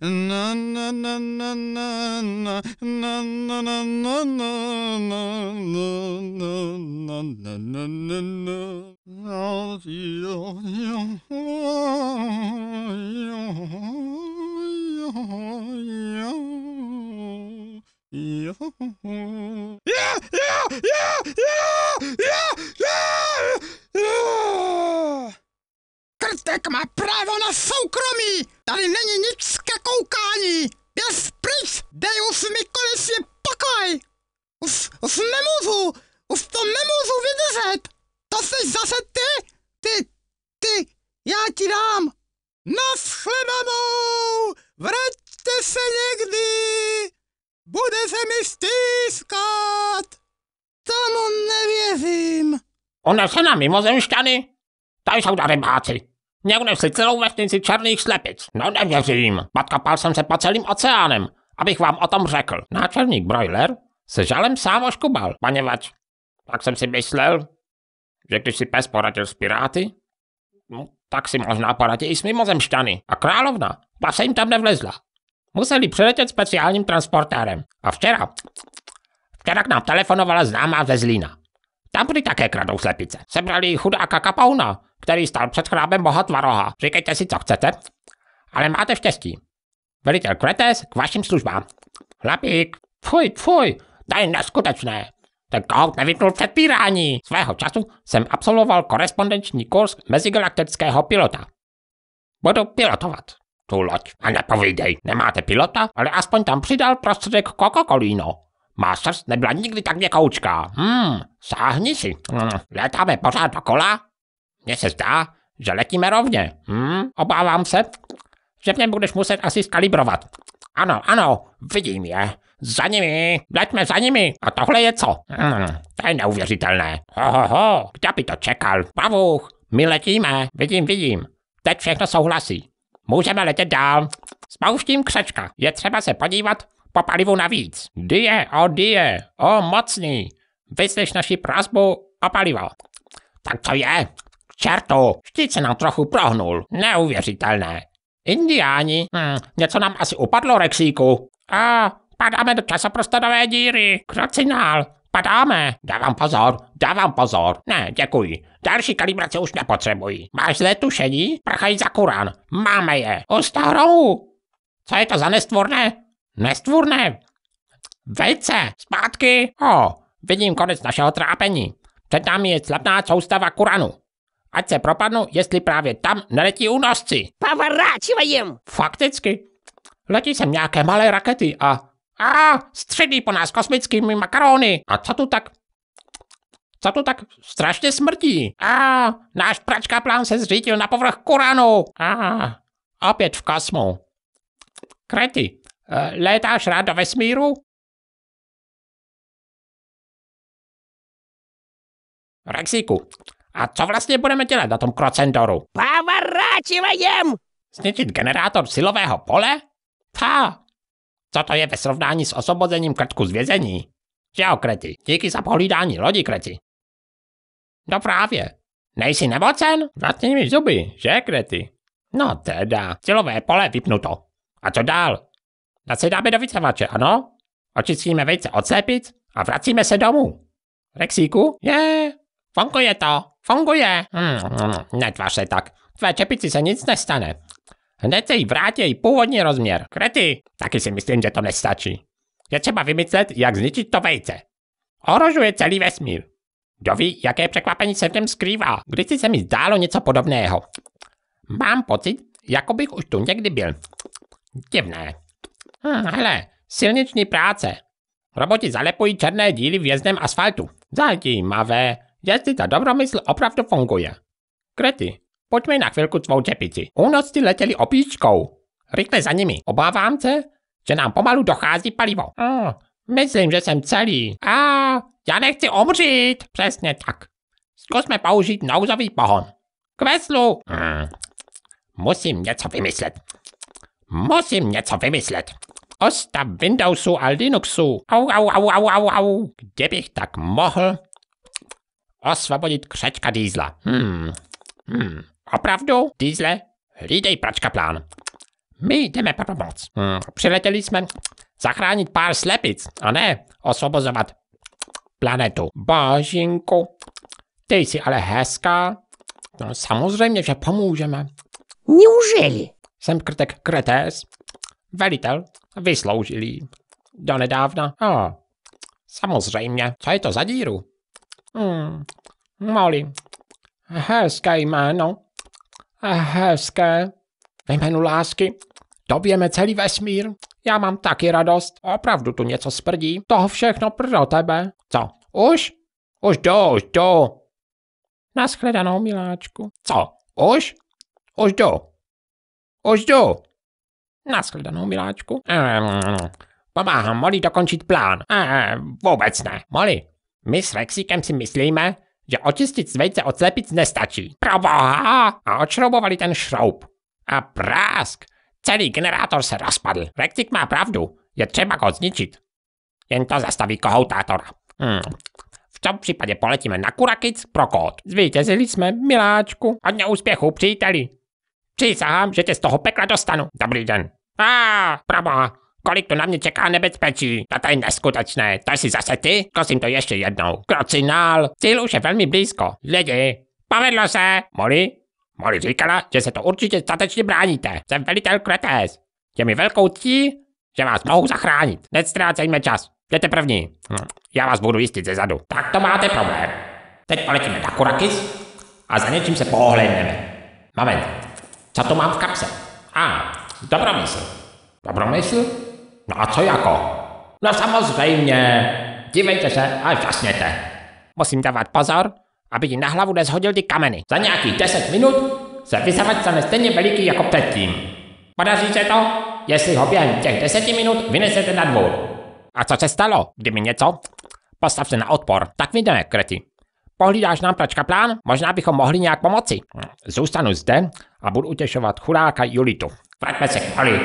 na na na na na na na na na na na na na na na na I'll feel you. Yeah, yeah, yeah, yeah, yeah, yeah, yeah. Krtek má právo na soukromí! Tady není nic koukání! Běž pryč! Dej už mi konečně pokoj! Už, už nemůžu! Už to nemůžu vydržet! To jsi zase ty? Ty, ty, já ti dám! shledanou! Vraťte se někdy! Bude se mi stýskat! Tomu nevěřím! Ona se na mimozemšťany? To jsou darebáci. Měl nesli celou vesnici černých slepic. No nevěřím. podkopal jsem se po celým oceánem, abych vám o tom řekl. Náčelník Broiler se žalem sám oškubal, paněvač. Tak jsem si myslel, že když si pes poradil s piráty, no, tak si možná poradí i s mimozemšťany. A královna, ta se jim tam nevlezla. Museli přiletět speciálním transportérem. A včera, včera k nám telefonovala známá ze Zlína. Tam prý také kradou slepice. Sebrali chudáka kapauna, který stál před chrábem boha Tvaroha. Říkejte si, co chcete, ale máte štěstí. Velitel Kretes k vašim službám. Chlapík, fuj, fuj, to je neskutečné. Ten kohout nevypnul předpírání. Svého času jsem absolvoval korespondenční kurz mezigalaktického pilota. Budu pilotovat tu loď. A nepovídej, nemáte pilota, ale aspoň tam přidal prostředek Coca-Colino. Má srst nebyla nikdy tak měkoučká. Hmm, sáhni si. Hmm, létáme pořád dokola? Mně se zdá, že letíme rovně. Hmm, obávám se, že mě budeš muset asi skalibrovat. Ano, ano, vidím je. Za nimi, leďme za nimi. A tohle je co? Hmm, to je neuvěřitelné. Ho, ho, ho, kdo by to čekal? Pavuch, my letíme, vidím, vidím. Teď všechno souhlasí. Můžeme letět dál. Spouštím křečka. Je třeba se podívat, po palivu navíc. Die, o die, o mocný, vyslyš naši prozbu o palivo. Tak to je, čertu, štít se nám trochu prohnul, neuvěřitelné. Indiáni, hm, něco nám asi upadlo, Rexíku. A padáme do časoprostorové díry, krocinál, padáme. Dávám pozor, dávám pozor. Ne, děkuji. Další kalibrace už nepotřebuji. Máš zlé tušení? Prchají za kurán. Máme je. Ostahrou. Co je to za nestvorné? Nestvůrné! Vejce! Zpátky! O, vidím konec našeho trápení. Před námi je slavná soustava Kuranu. Ať se propadnu, jestli právě tam neletí únosci. jim! Fakticky. Letí sem nějaké malé rakety a... A středí po nás kosmickými makarony. A co tu tak co tu tak strašně smrtí? A ah, náš pračka plán se zřítil na povrch Kuranu. A ah, opět v kosmu. Krety, Eh, létáš rád do vesmíru? Rexíku, a co vlastně budeme dělat na tom Krocendoru? Pavaráčivajem! Zničit generátor silového pole? Ha! Co to je ve srovnání s osobozením krtku z vězení? Žeho, Kreti, díky za pohlídání lodi, Kreti. No právě. Nejsi nemocen? Vlastně mi zuby, že, Kreti? No teda, silové pole vypnuto. A co dál? Nasedáme do vycavače, ano? Očistíme vejce od slepic a vracíme se domů. Rexíku? Je, funguje to, funguje. Hmm, netvář se tak, tvé čepici se nic nestane. Hned se jí její původní rozměr. Krety, taky si myslím, že to nestačí. Je třeba vymyslet, jak zničit to vejce. Ohrožuje celý vesmír. Kdo ví, jaké překvapení se v něm skrývá. si se mi zdálo něco podobného. Mám pocit, jako bych už tu někdy byl. Divné. Hmm, hele, silniční práce. Roboti zalepují černé díly v jezdném asfaltu. Zajímavé, jestli ta dobromysl opravdu funguje. Krety, pojďme na chvilku tvou čepici. Únosci letěli opíčkou. Rychle za nimi. Obávám se, že nám pomalu dochází palivo. Hmm, myslím, že jsem celý. A já nechci umřít. Přesně tak. Zkusme použít nouzový pohon. K veslu. Hmm, musím něco vymyslet. Musím něco vymyslet. Osta Windowsu a Linuxu. Au, au, au, au, au, au. Kdybych tak mohl osvobodit křečka Diesla. Hmm. Hmm. Opravdu, Dízle? hlídej pračka plán. My jdeme pro pomoc. Hmm. Přiletěli jsme zachránit pár slepic, a ne osvobozovat planetu. Bažinku. ty jsi ale hezká. No samozřejmě, že pomůžeme. Neužili? Jsem Krtek Kretes, velitel Vysloužilý. nedávna. A, samozřejmě. Co je to za díru? Hmm, Molly. Hezké jméno. Hezké. Ve jménu lásky. Dobijeme celý vesmír. Já mám taky radost. Opravdu tu něco sprdí. Toho všechno pro tebe. Co? Už? Už do, už do. Naschledanou, miláčku. Co? Už? Už do. Už do. Naschledanou, miláčku. Eh, no, no. Pomáhám Molly dokončit plán. Eh, vůbec ne. Molly, my s Rexíkem si myslíme, že očistit svejce od slepic nestačí. Proboha! A odšroubovali ten šroub. A prásk! Celý generátor se rozpadl. Rexík má pravdu. Je třeba ho zničit. Jen to zastaví kohoutátora. Hmm. V tom případě poletíme na Kurakic pro kód. Zvítězili jsme, miláčku. Hodně úspěchu, příteli. Přísahám, že tě z toho pekla dostanu. Dobrý den. A, ah, kolik tu na mě čeká nebezpečí. No to je neskutečné. To jsi zase ty? Kosím to ještě jednou. Krocinál. Cíl už je velmi blízko. Lidi, povedlo se. Molly? Molly říkala, že se to určitě statečně bráníte. Jsem velitel Kretes. Je mi velkou ctí, že vás mohu zachránit. Nestrácejme čas. Jděte první. Hm. Já vás budu jistit ze zadu. Tak to máte problém. Teď poletíme na Kurakis a za něčím se pohledneme. Moment, co to mám v kapse? A, ah, Dobromysl. mysl. Dobromysl? No a co jako? No samozřejmě. Dívejte se a žasněte. Musím dávat pozor, aby ti na hlavu nezhodil ty kameny. Za nějakých 10 minut se vysavač stane stejně veliký jako předtím. Podaří se to, jestli ho během těch 10 minut vynesete na dvůr. A co se stalo, kdyby něco? Postav se na odpor, tak vidíme, kreti. Pohlídáš nám pračka plán? Možná bychom mohli nějak pomoci. Zůstanu zde a budu utěšovat chudáka Julitu. Vraťme se k Holly.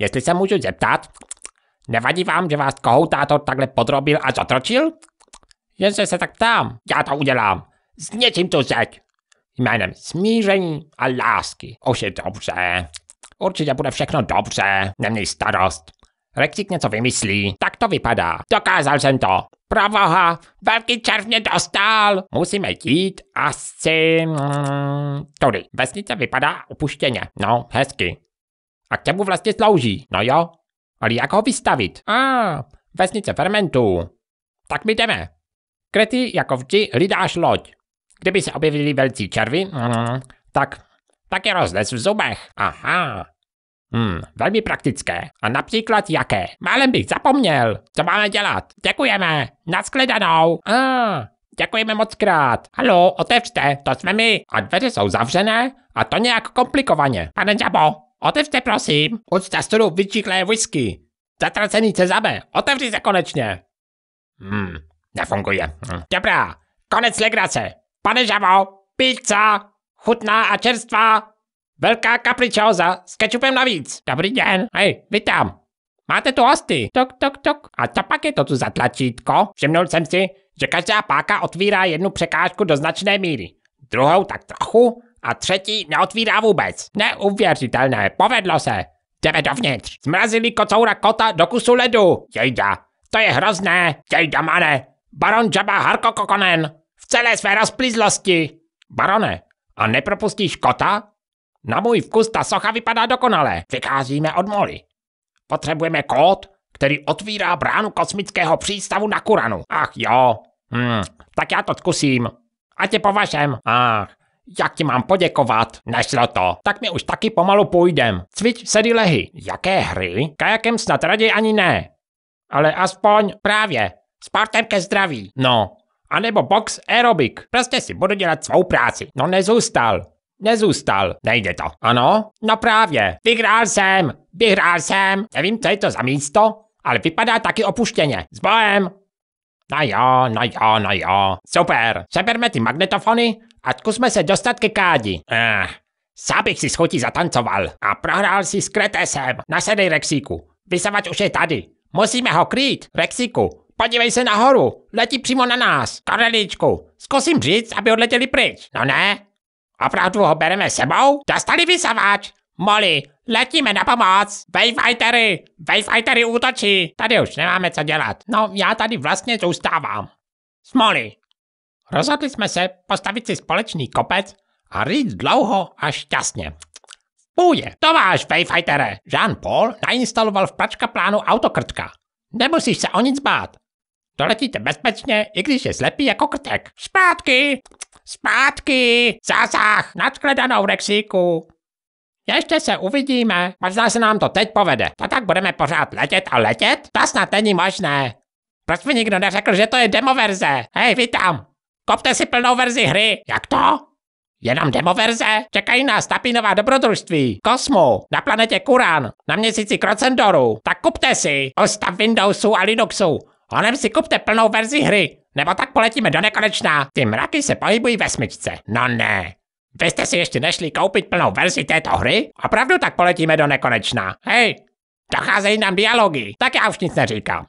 Jestli se můžu zeptat, nevadí vám, že vás kohoutátor takhle podrobil a zotročil? Jenže se tak ptám, já to udělám. S něčím tu zeď. Jménem smíření a lásky. Už je dobře. Určitě bude všechno dobře, neměj starost. Rexik něco vymyslí, tak to vypadá. Dokázal jsem to. Proboha, velký červ mě dostal. Musíme jít asi... Mm, tudy. Vesnice vypadá opuštěně. No, hezky. A k čemu vlastně slouží? No jo. Ale jak ho vystavit? A, ah, vesnice fermentů. Tak my jdeme. Krety jako vždy hlídáš loď. Kdyby se objevili velcí červy, mm, tak, tak je roznes v zubech. Aha. Hmm, velmi praktické. A například jaké? Málem bych zapomněl. Co máme dělat? Děkujeme. Naschledanou. A, ah, děkujeme moc krát. Halo, otevřte, to jsme my. A dveře jsou zavřené a to nějak komplikovaně. Pane Džabo, Otevřte prosím, Odsta stolu vyčíklé whisky. Zatracený cezabe, otevři se konečně. Hmm, nefunguje. Hm. Dobrá, konec legrace. Pane Žavo, pizza, chutná a čerstvá. Velká kapričóza s kečupem navíc. Dobrý den, hej, vítám. Máte tu hosty. Tok, tok, tok. A co pak je to tu zatlačítko? Všimnul jsem si, že každá páka otvírá jednu překážku do značné míry. Druhou tak trochu a třetí neotvírá vůbec. Neuvěřitelné, povedlo se. Jdeme dovnitř. Zmrazili kocoura kota do kusu ledu. Jejda, to je hrozné. Jejda, mane. Baron Jabba Harko Kokonen. V celé své rozplizlosti. Barone, a nepropustíš kota? Na můj vkus ta socha vypadá dokonale. Vycházíme od moly. Potřebujeme kód, který otvírá bránu kosmického přístavu na Kuranu. Ach jo. Hm, tak já to zkusím. A tě vašem. Ach, jak ti mám poděkovat? Nešlo to. Tak mi už taky pomalu půjdem. Cvič sedy lehy. Jaké hry? Kajakem snad raději ani ne. Ale aspoň právě. Sportem ke zdraví. No. A nebo box aerobik. Prostě si budu dělat svou práci. No nezůstal. Nezůstal. Nejde to. Ano? No právě. Vyhrál jsem. Vyhrál jsem. Nevím, co je to za místo, ale vypadá taky opuštěně. S bohem. No jo, no jo, no jo. Super, seberme ty magnetofony a zkusme se dostat ke kádi. Eh, bych si schutí zatancoval a prohrál si s kretesem. Nasedej, Rexíku. Vysavač už je tady. Musíme ho krýt, Rexíku. Podívej se nahoru, letí přímo na nás. Koreličku, zkusím říct, aby odletěli pryč. No ne, Opravdu ho bereme sebou? Dostali vysavač! Molly, letíme na pomoc! Wayfightery! Wayfightery útočí! Tady už nemáme co dělat. No, já tady vlastně zůstávám. Molly. Rozhodli jsme se postavit si společný kopec a rýt dlouho a šťastně. Půjde, to váš Wayfightere! Jean-Paul nainstaloval v pračka plánu autokrtka. Nemusíš se o nic bát. Doletíte bezpečně, i když je slepý jako krtek. Zpátky! Zpátky! Zásah! Nadkledanou Rexíku! Ještě se uvidíme, možná se nám to teď povede. A tak budeme pořád letět a letět? To snad není možné. Proč mi nikdo neřekl, že to je demo verze? Hej, vítám. Kopte si plnou verzi hry. Jak to? Jenom demo verze? Čekají nás Tapinová dobrodružství, Kosmu, na planetě Kuran, na měsíci Krocendoru. Tak kupte si, ostav Windowsu a Linuxu. Honem si kupte plnou verzi hry, nebo tak poletíme do nekonečna. Ty mraky se pohybují ve smyčce. No ne. Vy jste si ještě nešli koupit plnou verzi této hry? Opravdu tak poletíme do nekonečna. Hej, docházejí nám dialogy, tak já už nic neříkám.